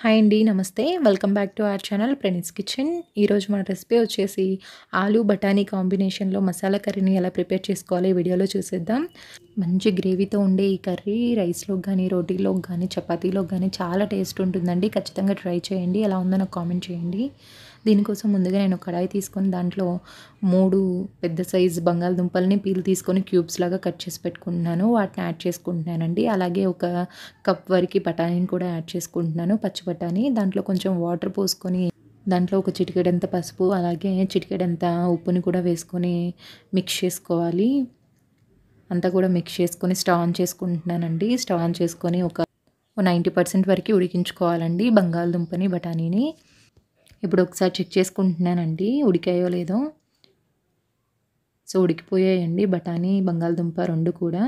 hi అండి నమస్తే welcome back to our channel ప్రణీస్ కిచెన్ ఈరోజు మన రెసిపీ వచ్చేసి ఆలు బఠానీ కాంబినేషన్లో మసాలా కర్రీని ఎలా ప్రిపేర్ చేసుకోవాలి వీడియోలో చూసేద్దాం మంచి గ్రేవీతో ఉండే ఈ కర్రీ రైస్లో కానీ రోటీలో కానీ చపాతీలో కానీ చాలా టేస్ట్ ఉంటుందండి ఖచ్చితంగా ట్రై చేయండి ఎలా ఉందో నాకు కామెంట్ చేయండి దీనికోసం ముందుగా నేను కడాయి తీసుకొని దాంట్లో మూడు పెద్ద సైజు బంగాళదుంపల్ని పీల్ తీసుకొని క్యూబ్స్ లాగా కట్ చేసి పెట్టుకుంటున్నాను వాటిని యాడ్ చేసుకుంటున్నానండి అలాగే ఒక కప్ వరకు బఠానీని కూడా యాడ్ చేసుకుంటున్నాను పచ్చి బఠానీ దాంట్లో కొంచెం వాటర్ పోసుకొని దాంట్లో ఒక చిటికెడంత పసుపు అలాగే చిటికెడంత ఉప్పుని కూడా వేసుకొని మిక్స్ చేసుకోవాలి అంతా కూడా మిక్స్ చేసుకొని స్టవ్ ఆన్ చేసుకుంటున్నానండి స్టవ్ ఆన్ చేసుకొని ఒక నైంటీ పర్సెంట్ వరకు ఉడికించుకోవాలండి బంగాళదుంపని బఠానీని ఇప్పుడు ఒకసారి చెక్ చేసుకుంటున్నానండి ఉడికాయో లేదో సో ఉడికిపోయాయండి బఠానీ బంగాళదుంప రెండు కూడా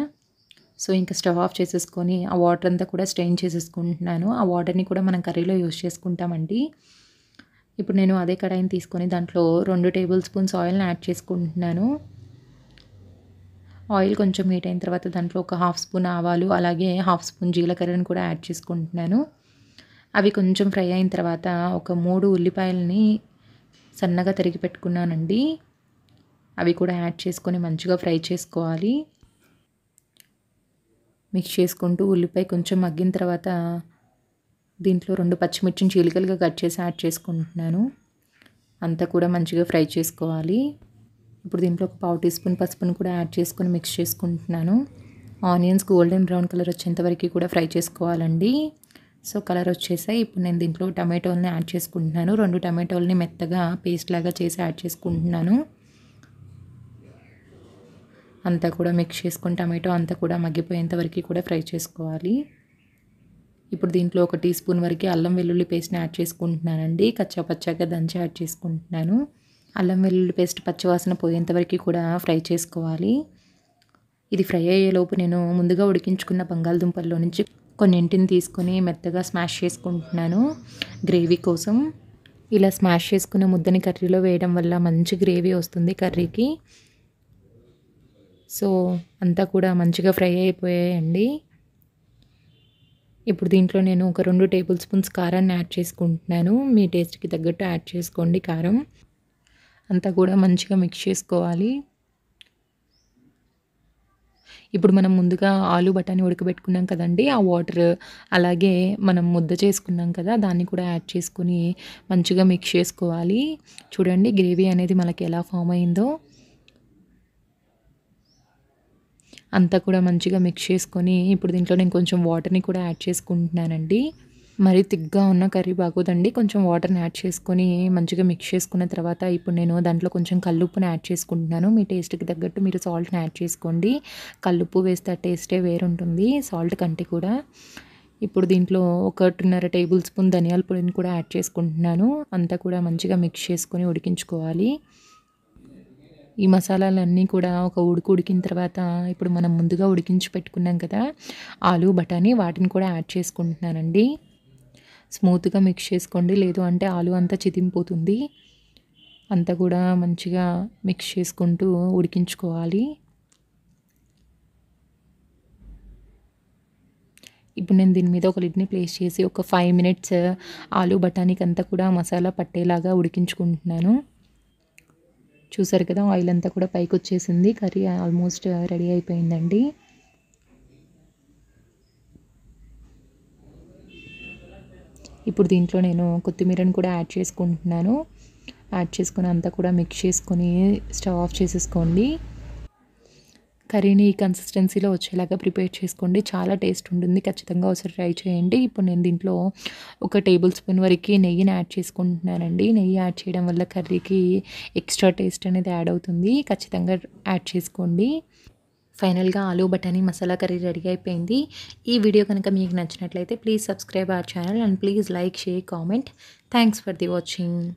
సో ఇంకా స్టవ్ ఆఫ్ చేసేసుకొని ఆ వాటర్ అంతా కూడా స్ట్రెయిన్ చేసేసుకుంటున్నాను ఆ వాటర్ని కూడా మనం కర్రీలో యూజ్ చేసుకుంటామండి ఇప్పుడు నేను అదే కడాయిని తీసుకొని దాంట్లో రెండు టేబుల్ స్పూన్స్ ఆయిల్ని యాడ్ చేసుకుంటున్నాను ఆయిల్ కొంచెం హీట్ అయిన తర్వాత దాంట్లో ఒక హాఫ్ స్పూన్ ఆవాలు అలాగే హాఫ్ స్పూన్ జీలకర్రను కూడా యాడ్ చేసుకుంటున్నాను అవి కొంచెం ఫ్రై అయిన తర్వాత ఒక మూడు ఉల్లిపాయలని సన్నగా తరిగి పెట్టుకున్నానండి అవి కూడా యాడ్ చేసుకొని మంచిగా ఫ్రై చేసుకోవాలి మిక్స్ చేసుకుంటూ ఉల్లిపాయ కొంచెం మగ్గిన తర్వాత దీంట్లో రెండు పచ్చిమిర్చిని చీలికలుగా కట్ చేసి యాడ్ చేసుకుంటున్నాను అంతా కూడా మంచిగా ఫ్రై చేసుకోవాలి ఇప్పుడు దీంట్లో ఒక పావు టీ స్పూన్ పసుపును కూడా యాడ్ చేసుకొని మిక్స్ చేసుకుంటున్నాను ఆనియన్స్ గోల్డెన్ బ్రౌన్ కలర్ వచ్చేంత వరకు కూడా ఫ్రై చేసుకోవాలండి సో కలర్ వచ్చేసాయి ఇప్పుడు నేను దీంట్లో టమాటోల్ని యాడ్ చేసుకుంటున్నాను రెండు టమాటోల్ని మెత్తగా పేస్ట్ లాగా చేసి యాడ్ చేసుకుంటున్నాను అంతా కూడా మిక్స్ చేసుకుని టమాటో అంతా కూడా మగ్గిపోయేంత వరకు కూడా ఫ్రై చేసుకోవాలి ఇప్పుడు దీంట్లో ఒక టీ స్పూన్ వరకు అల్లం వెల్లుల్లి పేస్ట్ని యాడ్ చేసుకుంటున్నానండి కచ్చా పచ్చాగా దంచి యాడ్ చేసుకుంటున్నాను అల్లం వెల్లుల్లి పేస్ట్ పచ్చివాసన పోయేంతవరకు కూడా ఫ్రై చేసుకోవాలి ఇది ఫ్రై అయ్యేలోపు నేను ముందుగా ఉడికించుకున్న బంగాళదుంపల్లో నుంచి కొన్నింటిని తీసుకొని మెత్తగా స్మాష్ చేసుకుంటున్నాను గ్రేవీ కోసం ఇలా స్మాష్ చేసుకున్న ముద్దని కర్రీలో వేయడం వల్ల మంచి గ్రేవీ వస్తుంది కర్రీకి సో అంతా కూడా మంచిగా ఫ్రై అయిపోయాయండి ఇప్పుడు దీంట్లో నేను ఒక రెండు టేబుల్ స్పూన్స్ కారాన్ని యాడ్ చేసుకుంటున్నాను మీ టేస్ట్కి తగ్గట్టు యాడ్ చేసుకోండి కారం అంతా కూడా మంచిగా మిక్స్ చేసుకోవాలి ఇప్పుడు మనం ముందుగా ఆలు బఠానీ ఉడకబెట్టుకున్నాం కదండి ఆ వాటర్ అలాగే మనం ముద్ద చేసుకున్నాం కదా దాన్ని కూడా యాడ్ చేసుకుని మంచిగా మిక్స్ చేసుకోవాలి చూడండి గ్రేవీ అనేది మనకి ఎలా ఫామ్ అయిందో అంతా కూడా మంచిగా మిక్స్ చేసుకొని ఇప్పుడు దీంట్లో నేను కొంచెం వాటర్ని కూడా యాడ్ చేసుకుంటున్నానండి మరీ తిగ్గా ఉన్న కర్రీ బాగోదండి కొంచెం వాటర్ని యాడ్ చేసుకొని మంచిగా మిక్స్ చేసుకున్న తర్వాత ఇప్పుడు నేను దాంట్లో కొంచెం కల్లుప్పుని యాడ్ చేసుకుంటున్నాను మీ టేస్ట్కి తగ్గట్టు మీరు సాల్ట్ని యాడ్ చేసుకోండి కల్లుప్పు వేస్తే ఆ టేస్టే వేరుంటుంది సాల్ట్ కంటే కూడా ఇప్పుడు దీంట్లో ఒకటిన్నర టేబుల్ స్పూన్ ధనియాల పొడిని కూడా యాడ్ చేసుకుంటున్నాను అంతా కూడా మంచిగా మిక్స్ చేసుకొని ఉడికించుకోవాలి ఈ మసాలాలన్నీ కూడా ఒక ఉడుకు ఉడికిన తర్వాత ఇప్పుడు మనం ముందుగా ఉడికించి పెట్టుకున్నాం కదా ఆలు బఠానీ వాటిని కూడా యాడ్ చేసుకుంటున్నానండి స్మూత్గా మిక్స్ చేసుకోండి లేదు అంటే ఆలు అంతా చితింపోతుంది అంతా కూడా మంచిగా మిక్స్ చేసుకుంటూ ఉడికించుకోవాలి ఇప్పుడు నేను దీని మీద ఒక లిడ్ని ప్లేస్ చేసి ఒక ఫైవ్ మినిట్స్ ఆలు బఠానీకి అంతా కూడా మసాలా పట్టేలాగా ఉడికించుకుంటున్నాను చూసారు కదా ఆయిల్ అంతా కూడా పైకి వచ్చేసింది కర్రీ ఆల్మోస్ట్ రెడీ అయిపోయిందండి ఇప్పుడు దీంట్లో నేను కొత్తిమీరని కూడా యాడ్ చేసుకుంటున్నాను యాడ్ చేసుకుని అంతా కూడా మిక్స్ చేసుకొని స్టవ్ ఆఫ్ చేసేసుకోండి కర్రీని ఈ కన్సిస్టెన్సీలో వచ్చేలాగా ప్రిపేర్ చేసుకోండి చాలా టేస్ట్ ఉంటుంది ఖచ్చితంగా ఒకసారి ట్రై చేయండి ఇప్పుడు నేను దీంట్లో ఒక టేబుల్ స్పూన్ వరకు నెయ్యిని యాడ్ చేసుకుంటున్నానండి నెయ్యి యాడ్ చేయడం వల్ల కర్రీకి ఎక్స్ట్రా టేస్ట్ అనేది యాడ్ అవుతుంది ఖచ్చితంగా యాడ్ చేసుకోండి ఫైనల్గా ఆలు బఠానీ మసాలా కర్రీ రెడీ అయిపోయింది ఈ వీడియో కనుక మీకు నచ్చినట్లయితే please subscribe our channel and please like share comment thanks for the watching